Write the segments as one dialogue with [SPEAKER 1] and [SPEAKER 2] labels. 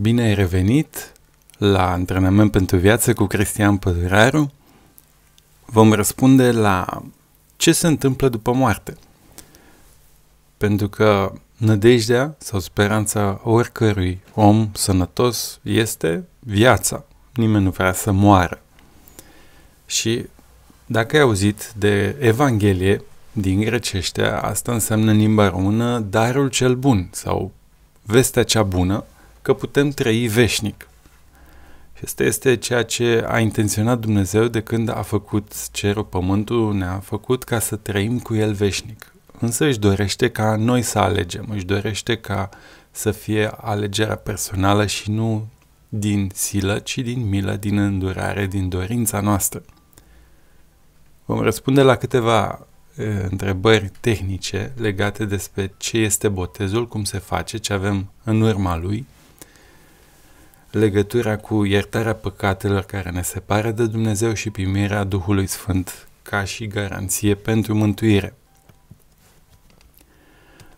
[SPEAKER 1] Bine ai revenit la Antrenament pentru Viață cu Cristian Păduraru. Vom răspunde la ce se întâmplă după moarte. Pentru că nădejdea sau speranța oricărui om sănătos este viața. Nimeni nu vrea să moară. Și dacă ai auzit de Evanghelie din grecește, asta înseamnă în limba română darul cel bun sau vestea cea bună – că putem trăi veșnic. Și asta este ceea ce a intenționat Dumnezeu de când a făcut cerul, pământul, ne-a făcut ca să trăim cu el veșnic. Însă își dorește ca noi să alegem, își dorește ca să fie alegerea personală și nu din silă, ci din milă, din îndurare, din dorința noastră. Vom răspunde la câteva întrebări tehnice legate despre ce este botezul, cum se face, ce avem în urma lui – legătura cu iertarea păcatelor care ne separă de Dumnezeu și primirea Duhului Sfânt ca și garanție pentru mântuire.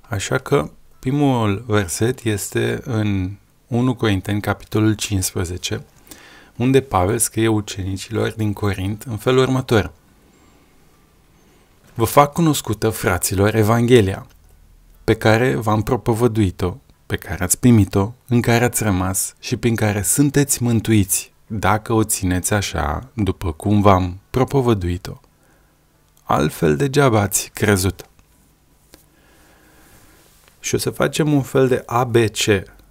[SPEAKER 1] Așa că primul verset este în 1 Corinteni, capitolul 15, unde Pavel scrie ucenicilor din Corint în felul următor. Vă fac cunoscută, fraților, Evanghelia, pe care v-am propovăduit-o, pe care ați primit-o, în care ați rămas și prin care sunteți mântuiți, dacă o țineți așa, după cum v-am propovăduit-o. Altfel degeaba ați crezut. Și o să facem un fel de ABC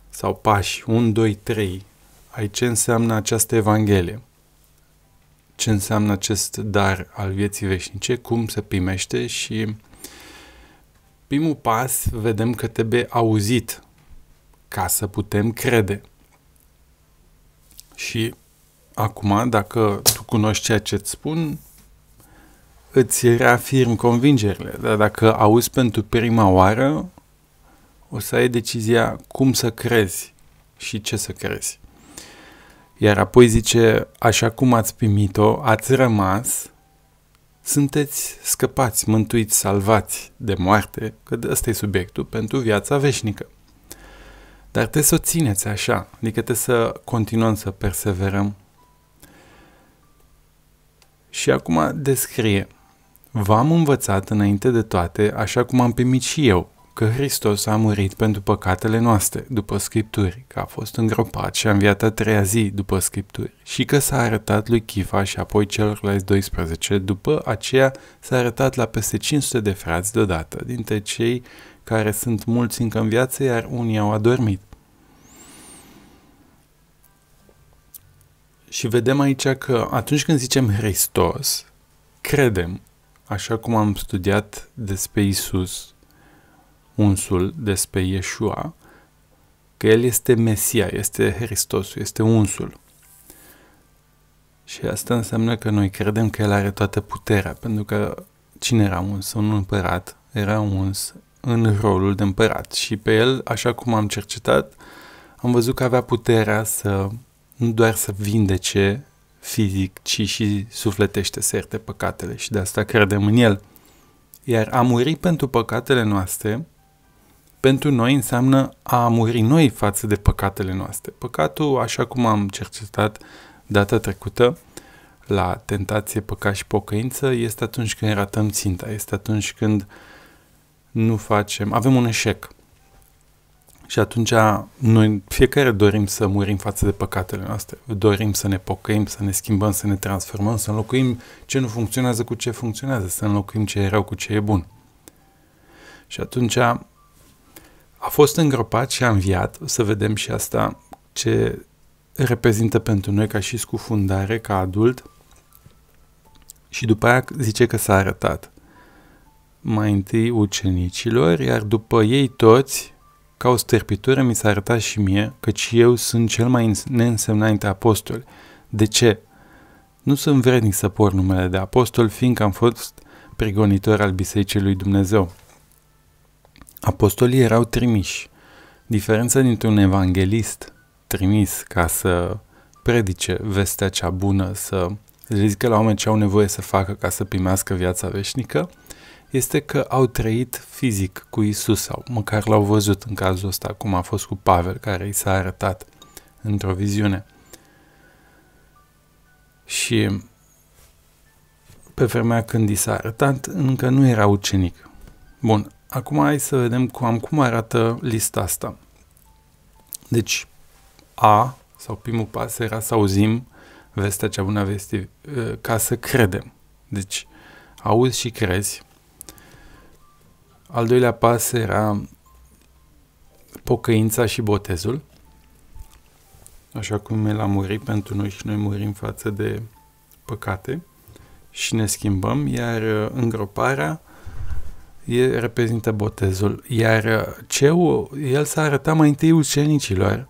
[SPEAKER 1] sau pași 1, 2, 3 ai ce înseamnă această Evanghelie, ce înseamnă acest dar al vieții veșnice, cum se primește și primul pas vedem că trebuie auzit ca să putem crede. Și acum, dacă tu cunoști ceea ce îți spun, îți reafirm convingerile, dar dacă auzi pentru prima oară, o să ai decizia cum să crezi și ce să crezi. Iar apoi zice, așa cum ați primit-o, ați rămas, sunteți scăpați, mântuiți, salvați de moarte, că ăsta e subiectul, pentru viața veșnică. Dar trebuie să o țineți așa, adică trebuie să continuăm să perseverăm. Și acum descrie. V-am învățat înainte de toate, așa cum am primit și eu, că Hristos a murit pentru păcatele noastre, după Scripturi, că a fost îngropat și a înviat a treia zi după Scripturi, și că s-a arătat lui Chifa și apoi celorlalți 12, după aceea s-a arătat la peste 500 de frați deodată, dintre cei care sunt mulți încă în viață, iar unii au adormit. Și vedem aici că atunci când zicem Hristos, credem, așa cum am studiat despre Isus, unsul, despre Yeshua, că El este Mesia, este Hristosul, este unsul. Și asta înseamnă că noi credem că El are toată puterea, pentru că cine era uns? Un împărat era uns în rolul de împărat și pe el, așa cum am cercetat, am văzut că avea puterea să nu doar să vindece fizic, ci și sufletește să ierte păcatele și de asta credem în el. Iar a muri pentru păcatele noastre, pentru noi înseamnă a muri noi față de păcatele noastre. Păcatul, așa cum am cercetat data trecută, la tentație, păcat și pocăință, este atunci când ratăm ținta, este atunci când uh, nu facem, avem un eșec. Și atunci noi fiecare dorim să murim față de păcatele noastre. Dorim să ne pocăim, să ne schimbăm, să ne transformăm, să înlocuim ce nu funcționează cu ce funcționează, să înlocuim ce e rău cu ce e bun. Și atunci a fost îngropat și a înviat, o să vedem și asta ce reprezintă pentru noi ca și scufundare, ca adult. Și după aia zice că s-a arătat mai întâi ucenicilor, iar după ei toți, ca o stârpitură mi s-a arătat și mie, căci eu sunt cel mai neînsemnat dintre apostoli. De ce? Nu sunt vrednic să por numele de apostol, fiindcă am fost pregonitor al Bisericii lui Dumnezeu. Apostolii erau trimiși. Diferența dintre un evanghelist trimis ca să predice vestea cea bună, să le zică la oameni ce au nevoie să facă ca să primească viața veșnică, este că au trăit fizic cu Isus sau măcar l-au văzut în cazul ăsta, cum a fost cu Pavel, care i s-a arătat într-o viziune. Și pe vremea când i s-a arătat, încă nu era ucenic. Bun, acum hai să vedem cum, cum arată lista asta. Deci, A sau primul pas era să auzim vestea cea bună vestii, ca să credem. Deci, auzi și crezi, al doilea pas era pocăința și botezul. Așa cum El a murit pentru noi și noi murim față de păcate și ne schimbăm, iar îngroparea e, reprezintă botezul. Iar ceu, el s-a arătat mai întâi ucenicilor,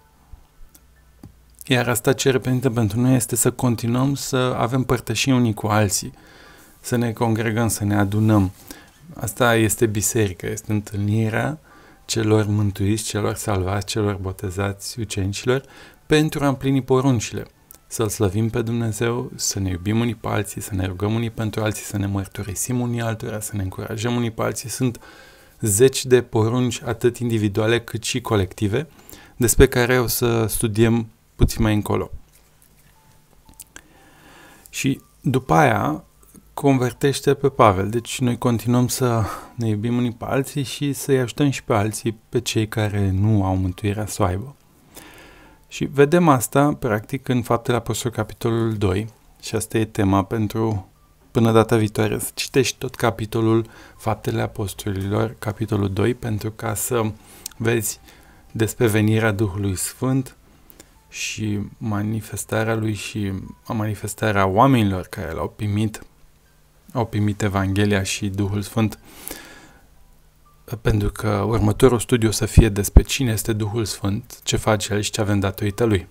[SPEAKER 1] iar asta ce reprezintă pentru noi este să continuăm să avem părtășii unii cu alții, să ne congregăm, să ne adunăm. Asta este biserică, este întâlnirea celor mântuiți, celor salvați, celor botezați ucenicilor, pentru a împlini poruncile. Să-L slăvim pe Dumnezeu, să ne iubim unii pe alții, să ne rugăm unii pentru alții, să ne mărturisim unii altora, să ne încurajăm unii pe alții. Sunt zeci de porunci, atât individuale cât și colective, despre care o să studiem puțin mai încolo. Și după aia, convertește pe Pavel. Deci noi continuăm să ne iubim unii pe alții și să-i ajutăm și pe alții, pe cei care nu au mântuirea să o aibă. Și vedem asta, practic, în Faptele Apostolului, capitolul 2. Și asta e tema pentru până data viitoare, să citești tot capitolul Faptele Apostolilor, capitolul 2, pentru ca să vezi despre venirea Duhului Sfânt și manifestarea lui și manifestarea oamenilor care l-au primit au primit Evanghelia și Duhul Sfânt, pentru că următorul studiu o să fie despre cine este Duhul Sfânt, ce face El și ce avem datorită Lui.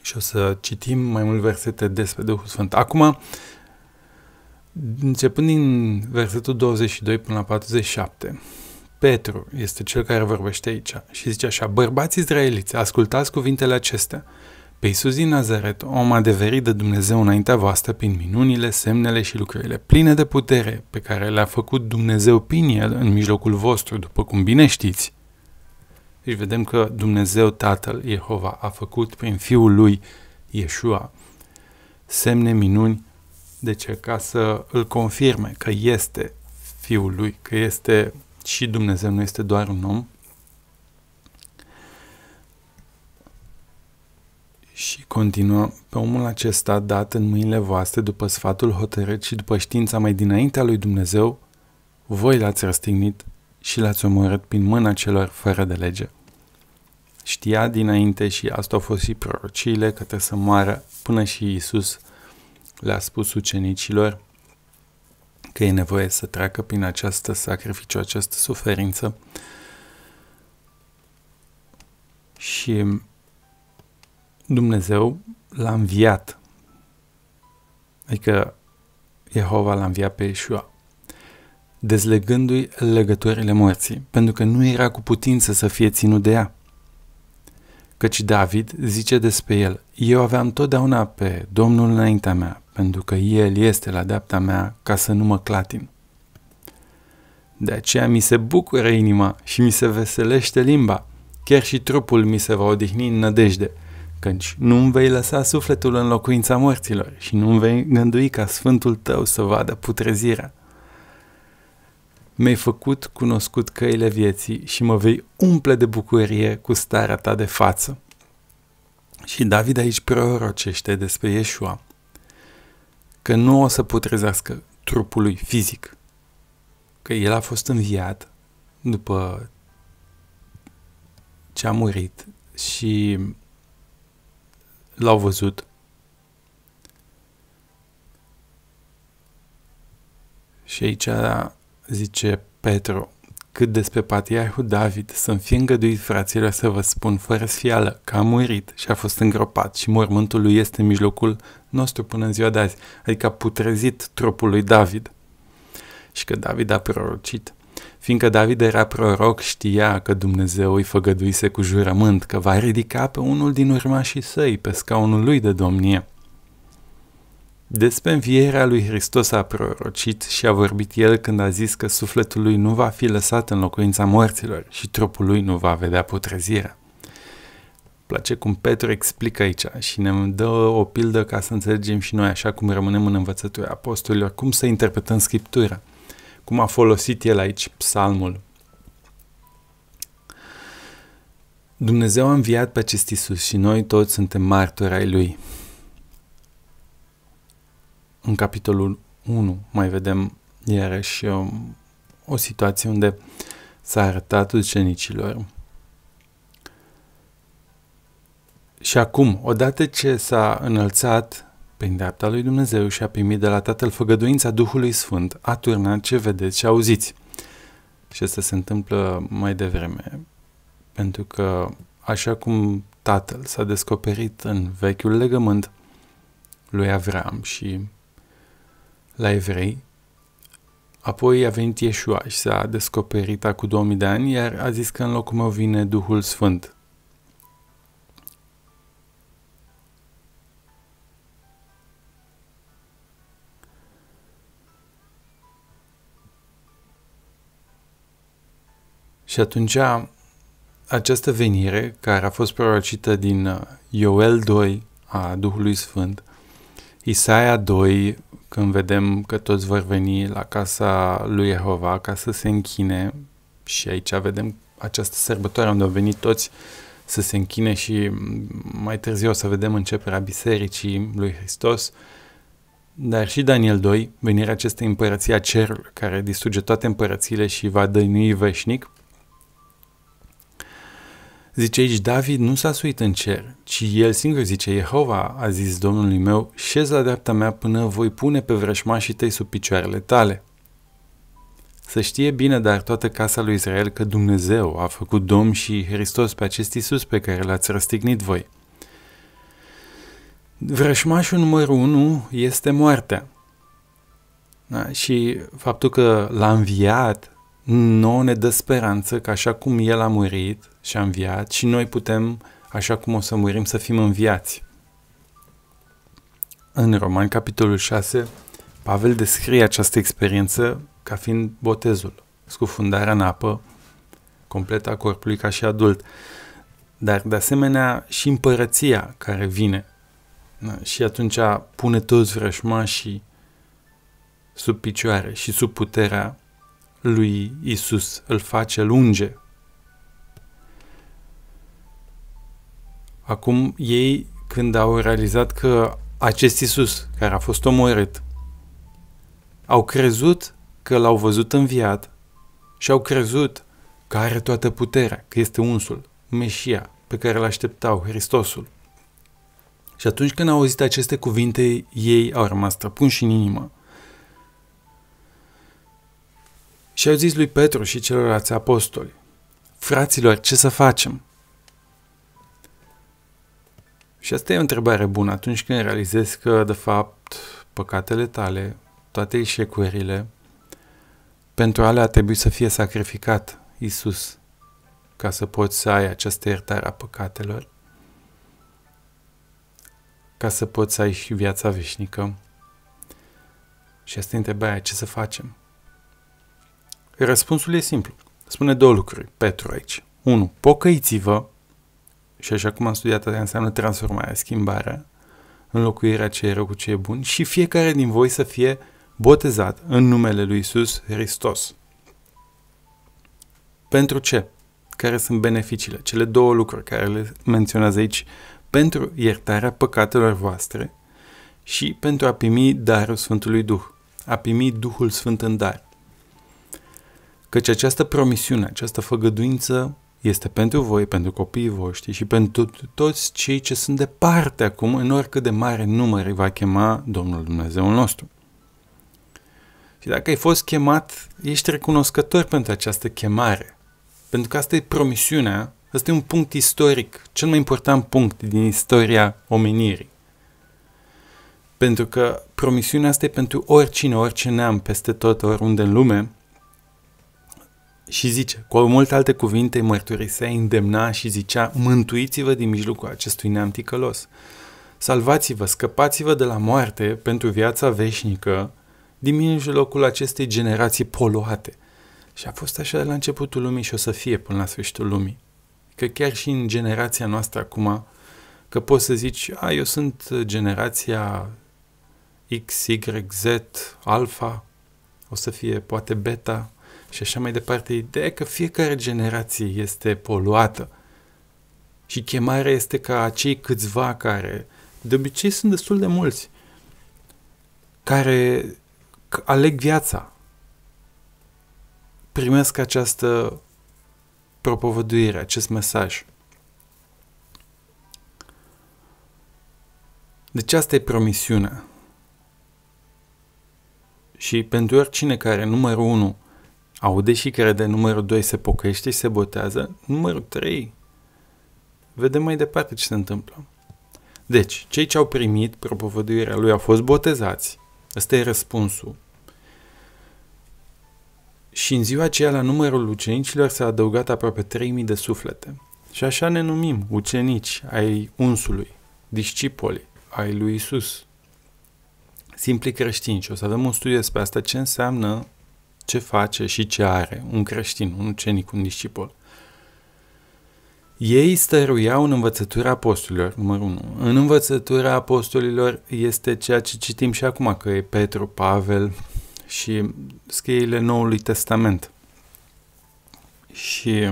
[SPEAKER 1] Și o să citim mai mult versete despre Duhul Sfânt. Acum, începând din versetul 22 până la 47, Petru este cel care vorbește aici și zice așa, Bărbați izraeliți, ascultați cuvintele acestea pe Iisus din Nazaret, om adeverit de Dumnezeu înaintea voastră prin minunile, semnele și lucrurile pline de putere pe care le-a făcut Dumnezeu prin el în mijlocul vostru, după cum bine știți. Deci vedem că Dumnezeu Tatăl, Jehova, a făcut prin Fiul lui, Iesua, semne minuni, deci ca să îl confirme că este Fiul lui, că este și Dumnezeu, nu este doar un om, Și continuă, pe omul acesta dat în mâinile voastre după sfatul hotărât și după știința mai dinaintea lui Dumnezeu, voi l-ați răstignit și l-ați omorât prin mâna celor fără de lege. Știa dinainte și asta au fost și prorociile că trebuie să moară până și Isus le-a spus ucenicilor că e nevoie să treacă prin această sacrificiu, această suferință. Și Dumnezeu l-a înviat. Adică Jehova l-a înviat pe Iisua, dezlegându-i legăturile morții, pentru că nu era cu putință să fie ținut de ea. Căci David zice despre el, eu aveam totdeauna pe Domnul înaintea mea, pentru că El este la deapta mea ca să nu mă clatin. De aceea mi se bucură inima și mi se veselește limba, chiar și trupul mi se va odihni în nădejde – căci nu îmi vei lăsa sufletul în locuința morților și nu îmi vei gândui ca sfântul tău să vadă putrezirea. Mi-ai făcut cunoscut căile vieții și mă vei umple de bucurie cu starea ta de față. Și David aici prorocește despre Iesua că nu o să putrezească trupul lui fizic, că el a fost înviat după ce a murit și l-au văzut și aici zice Petru cât despre patriarhul David, să-mi fie îngăduit fraților să vă spun fără sfială că a murit și a fost îngropat și mormântul lui este în mijlocul nostru până în ziua de azi, adică a putrezit trupul lui David. Și că David a prorocit Fiindcă David era proroc, știa că Dumnezeu îi făgăduise cu jurământ că va ridica pe unul din urmașii săi pe scaunul lui de domnie. Despre învierea lui Hristos a prorocit și a vorbit el când a zis că sufletul lui nu va fi lăsat în locuința morților și trupul lui nu va vedea putrezirea. Place cum Petru explică aici și ne dă o pildă ca să înțelegem și noi, așa cum rămânem în învățătura apostolilor, cum să interpretăm Scriptura – cum a folosit el aici psalmul. Dumnezeu a înviat pe acest Isus și noi toți suntem martori ai Lui. În capitolul 1 mai vedem iarăși o situație unde s-a arătat ucenicilor. Și acum, odată ce s-a înălțat prin dreapta lui Dumnezeu și a primit de la Tatăl făgăduința Duhului Sfânt, a turnat ce vedeți și auziți. Și asta se întâmplă mai devreme, pentru că așa cum Tatăl s-a descoperit în vechiul legământ lui Avram și la evrei, apoi a venit Iesua și s-a descoperit acum 2000 de ani, iar a zis că în locul meu vine Duhul Sfânt, Și atunci această venire, care a fost prorocită din uh, Ioel 2 a Duhului Sfânt, Isaia 2, când vedem că toți vor veni la casa lui Jehova ca să se închine, și aici vedem această sărbătoare unde au venit toți să se închine și mai târziu o să vedem începerea Bisericii lui Hristos, dar și Daniel 2, venirea acestei împărății a cerului, care distruge toate împărățile și va dăinui veșnic, Zice aici, David nu s-a suit în cer, ci el singur zice, Jehova a zis Domnului meu, șez la dreapta mea până voi pune pe vrășmașii tăi sub picioarele tale. Să știe bine, dar toată casa lui Israel că Dumnezeu a făcut Domn și Hristos pe acest Isus pe care l-ați răstignit voi. Vrășmașul numărul 1 este moartea. Da? Și faptul că l-a înviat nouă ne dă speranță că așa cum El a murit și a înviat și noi putem, așa cum o să murim, să fim înviați. În Roman, capitolul 6, Pavel descrie această experiență ca fiind botezul, scufundarea în apă completă a corpului ca și adult, dar de asemenea și împărăția care vine și atunci pune toți vrășmașii sub picioare și sub puterea lui Isus, îl face, lunge. Acum ei, când au realizat că acest Isus, care a fost omorât, au crezut că l-au văzut înviat și au crezut că are toată puterea, că este unsul, Meșia, pe care îl așteptau, Hristosul. Și atunci când au auzit aceste cuvinte, ei au rămas străpunși în inimă Și au zis lui Petru și celorlalți apostoli, Fraților, ce să facem? Și asta e o întrebare bună atunci când realizezi că, de fapt, păcatele tale, toate eșecurile, pentru alea a trebuit să fie sacrificat Isus ca să poți să ai această iertare a păcatelor, ca să poți să ai și viața veșnică. Și asta e întrebarea, ce să facem? Răspunsul e simplu. Spune două lucruri, Petru aici. 1. Pocăiți-vă, și așa cum am studiat, înseamnă transformarea, schimbarea, înlocuirea ce e rău cu ce e bun și fiecare din voi să fie botezat în numele lui Isus Hristos. Pentru ce? Care sunt beneficiile? Cele două lucruri care le menționează aici pentru iertarea păcatelor voastre și pentru a primi darul Sfântului Duh, a primi Duhul Sfânt în dar. Căci această promisiune, această făgăduință este pentru voi, pentru copiii voștri și pentru toți cei ce sunt departe acum, în oricât de mare număr îi va chema Domnul Dumnezeu nostru. Și dacă ai fost chemat, ești recunoscător pentru această chemare. Pentru că asta e promisiunea, asta e un punct istoric, cel mai important punct din istoria omenirii. Pentru că promisiunea asta e pentru oricine, orice neam, peste tot, oriunde în lume, și zice, cu multe alte cuvinte, mărturisea, îndemna și zicea, mântuiți-vă din mijlocul acestui neam ticălos. Salvați-vă, scăpați-vă de la moarte pentru viața veșnică din mijlocul acestei generații poluate. Și a fost așa de la începutul lumii și o să fie până la sfârșitul lumii. Că chiar și în generația noastră acum, că poți să zici, a, eu sunt generația X, Y, Z, alpha, o să fie poate beta, și așa mai departe. Ideea că fiecare generație este poluată și chemarea este ca acei câțiva care, de obicei sunt destul de mulți, care aleg viața, primesc această propovăduire, acest mesaj. Deci asta e promisiunea. Și pentru oricine care, numărul 1, Aude și crede, numărul 2 se pocăiește și se botează, numărul 3 vedem mai departe ce se întâmplă. Deci, cei ce au primit propovăduirea lui au fost botezați. Ăsta e răspunsul. Și în ziua aceea la numărul ucenicilor s-a adăugat aproape 3000 de suflete. Și așa ne numim ucenici ai unsului, discipoli ai lui Isus, simpli creștini. Și o să avem un studiu despre asta, ce înseamnă ce face și ce are un creștin, un ucenic, un discipol. Ei stăruiau în învățătura apostolilor, numărul 1. În învățătura apostolilor este ceea ce citim și acum, că e Petru, Pavel și scrierile Noului Testament. Și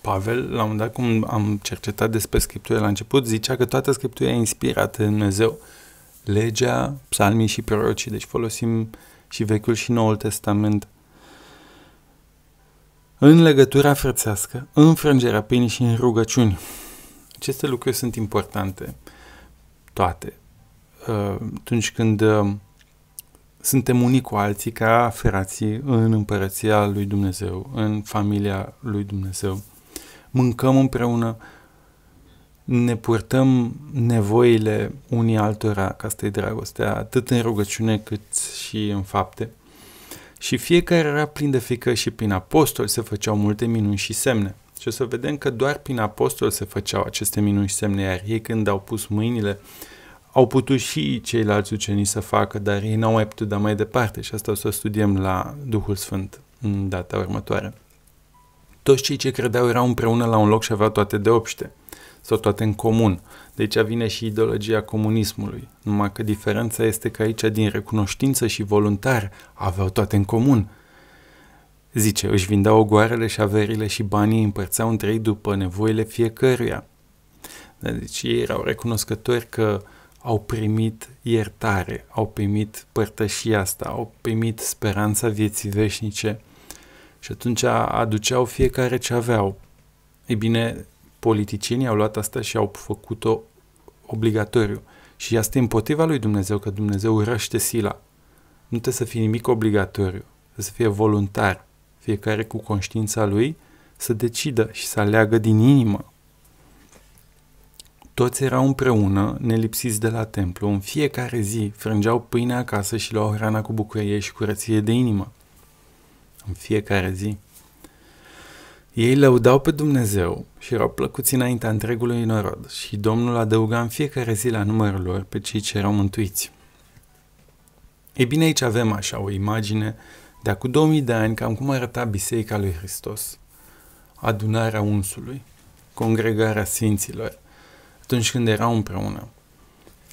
[SPEAKER 1] Pavel, la un dat, cum am cercetat despre Scriptură la început, zicea că toată Scriptura e inspirată de Dumnezeu. Legea, psalmii și prorocii, deci folosim uh, și Vechiul și Noul Testament. În legătura frățească, în frângerea pâinii și în rugăciuni. Aceste lucruri sunt importante, toate. Uh, atunci când uh, suntem unii cu alții ca frații în împărăția lui Dumnezeu, în familia lui Dumnezeu. Mâncăm împreună, ne purtăm nevoile unii altora, că asta e dragostea, atât în rugăciune cât și în fapte. Și fiecare era plin de frică și prin apostol se făceau multe minuni și semne. Și o să vedem că doar prin apostol se făceau aceste minuni și semne, iar ei când au pus mâinile, au putut și ceilalți ucenici să facă, dar ei n-au mai putut da mai departe și asta o să studiem la Duhul Sfânt în data următoare. Toți cei ce credeau erau împreună la un loc și aveau toate de obște sau toate în comun. De aici vine și ideologia comunismului, numai că diferența este că aici din recunoștință și voluntar aveau toate în comun. Zice, își vindeau ogoarele și averile și banii împărțeau între ei după nevoile fiecăruia. Da, deci ei erau recunoscători că au primit iertare, au primit părtășia asta, au primit speranța vieții veșnice și atunci aduceau fiecare ce aveau. Ei bine, politicienii au luat asta și au făcut-o obligatoriu. Și asta e împotriva lui Dumnezeu, că Dumnezeu urăște sila. Nu trebuie să fie nimic obligatoriu, trebuie să fie voluntar. Fiecare cu conștiința lui să decidă și să aleagă din inimă. Toți erau împreună, nelipsiți de la templu. În fiecare zi frângeau pâine acasă și luau hrana cu bucurie și curăție de inimă. În fiecare zi. Ei lăudau pe Dumnezeu și erau plăcuți înaintea întregului norod și Domnul adăuga în fiecare zi la numărul lor pe cei ce erau mântuiți. Ei bine, aici avem așa o imagine de acum 2000 de ani cam cum arăta Biserica lui Hristos. Adunarea unsului, congregarea Sfinților, atunci când erau împreună.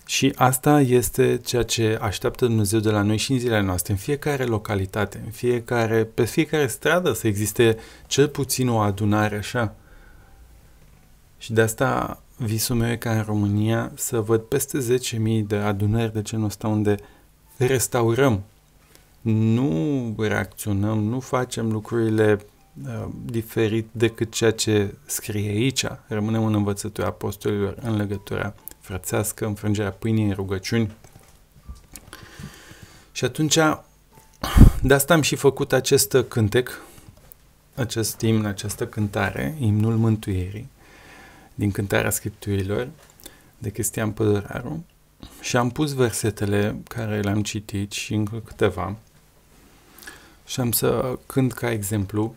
[SPEAKER 1] Și asta este ceea ce așteaptă Dumnezeu de la noi și în zilele noastre, în fiecare localitate, în fiecare, pe fiecare stradă să existe cel puțin o adunare așa. Și de asta visul meu e ca în România să văd peste 10.000 de adunări de genul ăsta unde restaurăm. Nu reacționăm, nu facem lucrurile uh, diferit decât ceea ce scrie aici. Rămânem în învățătura apostolilor în legătura frățească, înfrângerea pâinii, rugăciuni. Și atunci, de asta am și făcut acest cântec, acest imn, această cântare, imnul mântuirii, din cântarea scripturilor, de Cristian Pădăraru, și am pus versetele care le-am citit și încă câteva, și am să cânt ca exemplu,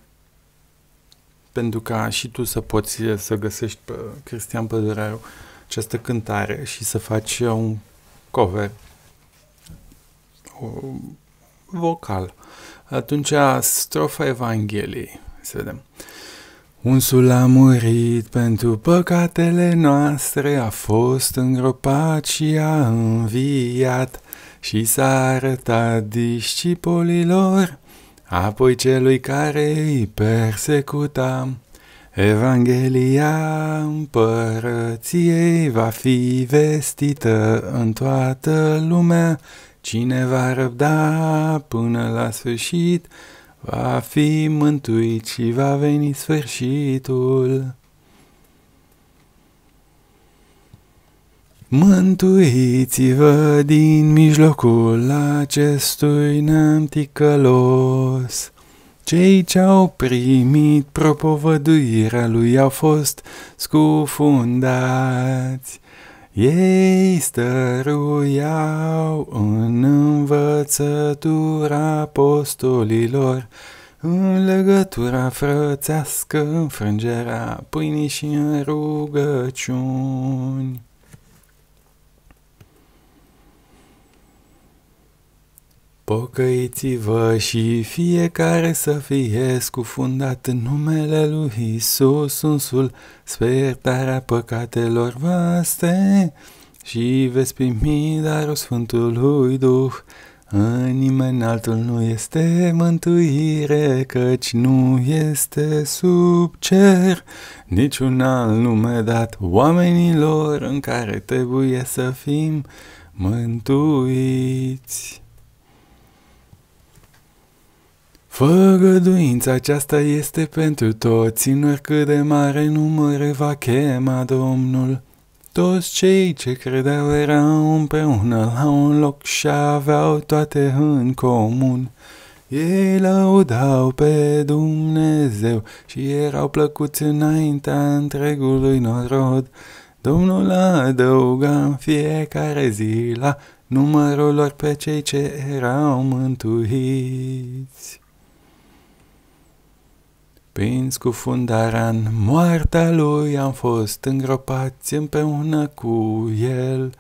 [SPEAKER 1] pentru ca și tu să poți să găsești pe Cristian Pădăraru, uh, această cântare și să faci uh, un cover vocal. Atunci, strofa Evangheliei. Să vedem. Unsul a murit pentru păcatele noastre, a fost îngropat și a înviat și s-a arătat discipolilor, apoi celui care îi persecutam. Evanghelia împărăției va fi vestită în toată lumea. Cine va răbda până la sfârșit, va fi mântuit și va veni sfârșitul. Mântuiți-vă din mijlocul acestui neam ticălos. Cei ce-au primit propovăduirea lui au fost scufundați. Ei stăruiau în învățătura apostolilor, în legătura frățească, frângerea pâinii și în rugăciuni. Pocăiți-vă și fiecare să fie scufundat în numele lui Isus, unsul, spertarea păcatelor vaste și veți primi darul Sfântului Duh. În nimeni altul nu este mântuire, căci nu este sub cer niciun alt nume dat oamenilor în care trebuie să fim mântuiți. Făgăduința aceasta este pentru toți, în oricât de mare număr va chema Domnul. Toți cei ce credeau erau împreună la un loc și aveau toate în comun. Ei laudau pe Dumnezeu și erau plăcuți înaintea întregului norod. Domnul adăuga în fiecare zi la numărul lor pe cei ce erau mântuiți. Prin scufundarea în moartea lui am fost îngropați împreună cu el,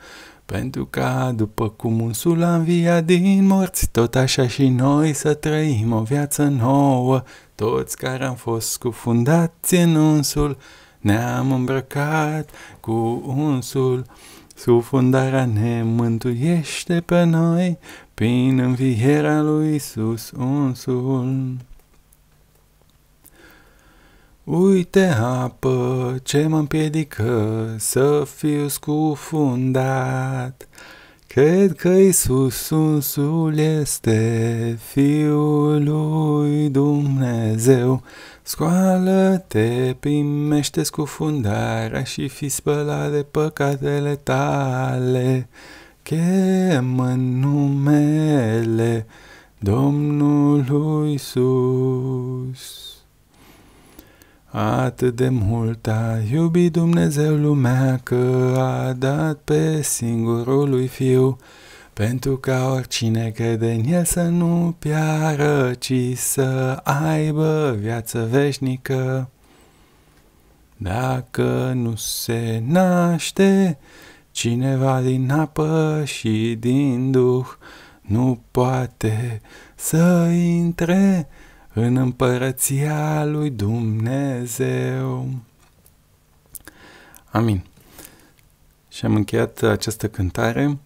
[SPEAKER 1] pentru ca, după cum unsul a înviat din morți, tot așa și noi să trăim o viață nouă. Toți care am fost scufundați în unsul, ne-am îmbrăcat cu unsul. Scufundarea ne mântuiește pe noi, prin învierea lui sus unsul. Uite apă ce mă împiedică să fiu scufundat. Cred că Isus însul este Fiul lui Dumnezeu. Scoală-te, primește scufundarea și fi spălat de păcatele tale. Chemă numele Domnului Iisus. Atât de mult a iubit Dumnezeu lumea că a dat pe singurul lui Fiu, pentru ca oricine crede în El să nu piară, ci să aibă viață veșnică. Dacă nu se naște cineva din apă și din duh, nu poate să intre în împărăția lui Dumnezeu. Amin. Și am încheiat această cântare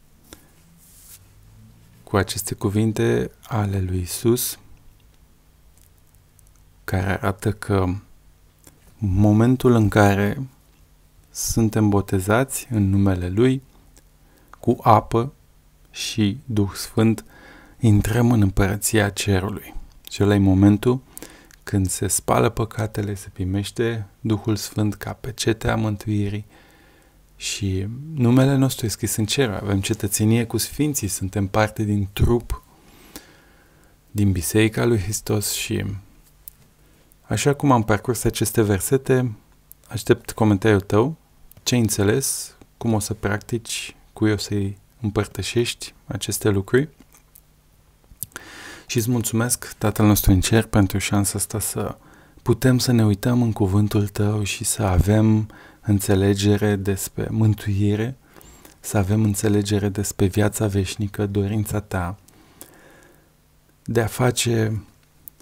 [SPEAKER 1] cu aceste cuvinte ale lui Isus, care arată că momentul în care suntem botezați în numele Lui, cu apă și Duh Sfânt, intrăm în împărăția cerului acela e momentul când se spală păcatele, se primește Duhul Sfânt ca pecetea mântuirii și numele nostru e scris în cer, avem cetățenie cu Sfinții, suntem parte din trup, din Biserica lui Hristos și așa cum am parcurs aceste versete, aștept comentariul tău, ce ai înțeles, cum o să practici, cu o să-i împărtășești aceste lucruri și îți mulțumesc, Tatăl nostru în cer, pentru șansa asta să putem să ne uităm în cuvântul tău și să avem înțelegere despre mântuire, să avem înțelegere despre viața veșnică, dorința ta de a face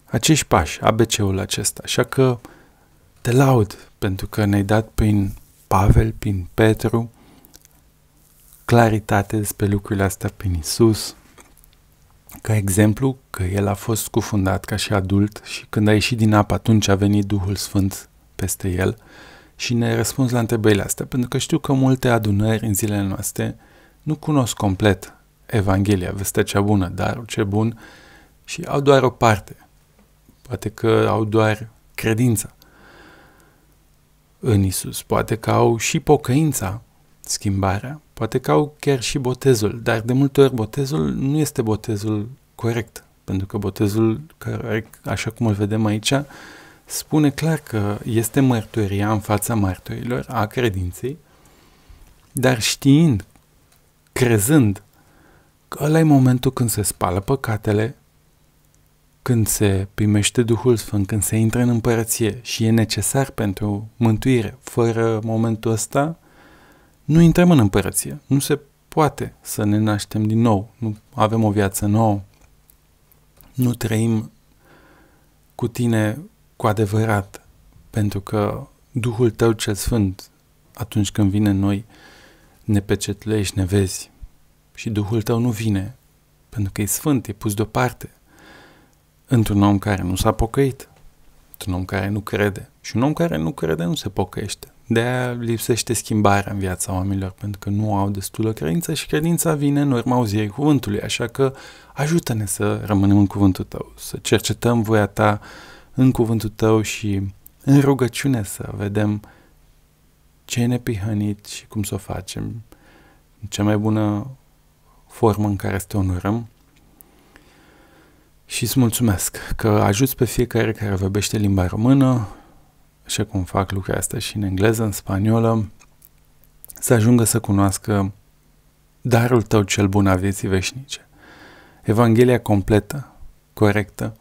[SPEAKER 1] acești pași, ABC-ul acesta. Așa că te laud pentru că ne-ai dat prin Pavel, prin Petru, claritate despre lucrurile astea prin Isus, ca exemplu că el a fost scufundat ca și adult și când a ieșit din apă atunci a venit Duhul Sfânt peste el și ne răspuns la întrebările astea, pentru că știu că multe adunări în zilele noastre nu cunosc complet Evanghelia, vestea cea bună, darul ce bun și au doar o parte. Poate că au doar credința în Isus, poate că au și pocăința, schimbarea, Poate că au chiar și botezul, dar de multe ori botezul nu este botezul corect, pentru că botezul, care, așa cum îl vedem aici, spune clar că este mărturia în fața martorilor a credinței, dar știind, crezând că ăla e momentul când se spală păcatele, când se primește Duhul Sfânt, când se intră în împărăție și e necesar pentru mântuire. Fără momentul ăsta, nu intrăm în împărăție. Nu se poate să ne naștem din nou. Nu avem o viață nouă. Nu trăim cu tine cu adevărat, pentru că Duhul tău cel Sfânt, atunci când vine în noi, ne pecetlești, ne vezi. Și Duhul tău nu vine, pentru că e Sfânt, e pus deoparte, într-un om care nu s-a pocăit, într-un om care nu crede. Și un om care nu crede nu se pocăiește. De aia lipsește schimbarea în viața oamenilor, pentru că nu au destulă credință și credința vine în urma auzirii cuvântului, așa că ajută-ne să rămânem în cuvântul tău, să cercetăm voia ta în cuvântul tău și în rugăciune să vedem ce ne nepihănit și cum să o facem, în cea mai bună formă în care să te onorăm. Și îți mulțumesc că ajuți pe fiecare care vorbește limba română și cum fac lucrurile astea și în engleză, în spaniolă, să ajungă să cunoască darul tău cel bun a vieții veșnice. Evanghelia completă, corectă,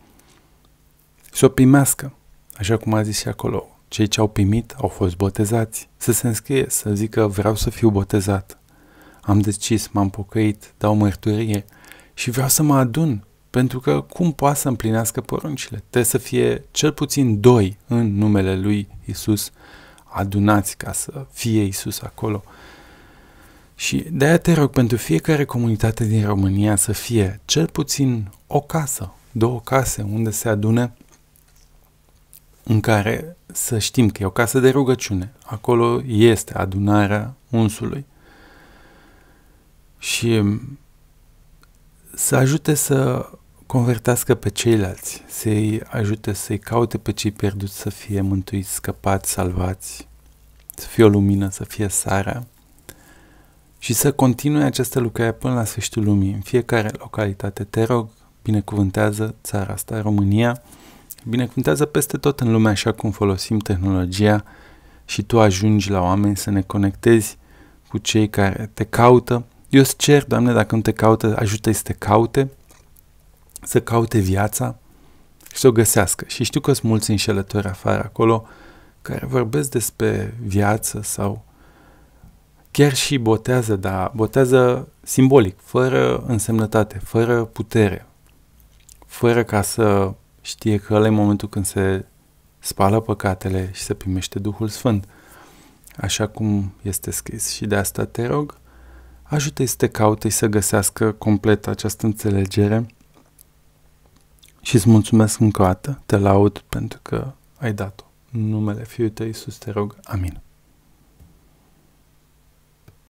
[SPEAKER 1] să o primească, așa cum a zis și acolo. Cei ce au primit au fost botezați. Să se înscrie, să zică vreau să fiu botezat. Am decis, m-am pocăit, dau mărturie și vreau să mă adun pentru că cum poate să împlinească poruncile? Trebuie să fie cel puțin doi în numele lui Isus adunați ca să fie Isus acolo. Și de aia te rog pentru fiecare comunitate din România să fie cel puțin o casă, două case unde se adune în care să știm că e o casă de rugăciune. Acolo este adunarea unsului. Și să ajute să convertească pe ceilalți, să-i ajute să-i caute pe cei pierduți să fie mântuiți, scăpați, salvați, să fie o lumină, să fie sarea și să continue această lucrare până la sfârșitul lumii, în fiecare localitate. Te rog, binecuvântează țara asta, România, binecuvântează peste tot în lume așa cum folosim tehnologia și tu ajungi la oameni să ne conectezi cu cei care te caută. Eu îți cer, Doamne, dacă nu te caută, ajută-i să te caute să caute viața și să o găsească. Și știu că sunt mulți înșelători afară acolo care vorbesc despre viață sau chiar și botează, dar botează simbolic, fără însemnătate, fără putere, fără ca să știe că ăla e momentul când se spală păcatele și se primește Duhul Sfânt, așa cum este scris. Și de asta te rog, ajută-i să te caute și să găsească complet această înțelegere și îți mulțumesc încă o dată, te laud pentru că ai dat-o. În numele Fiului Tău, Iisus, te rog. Amin.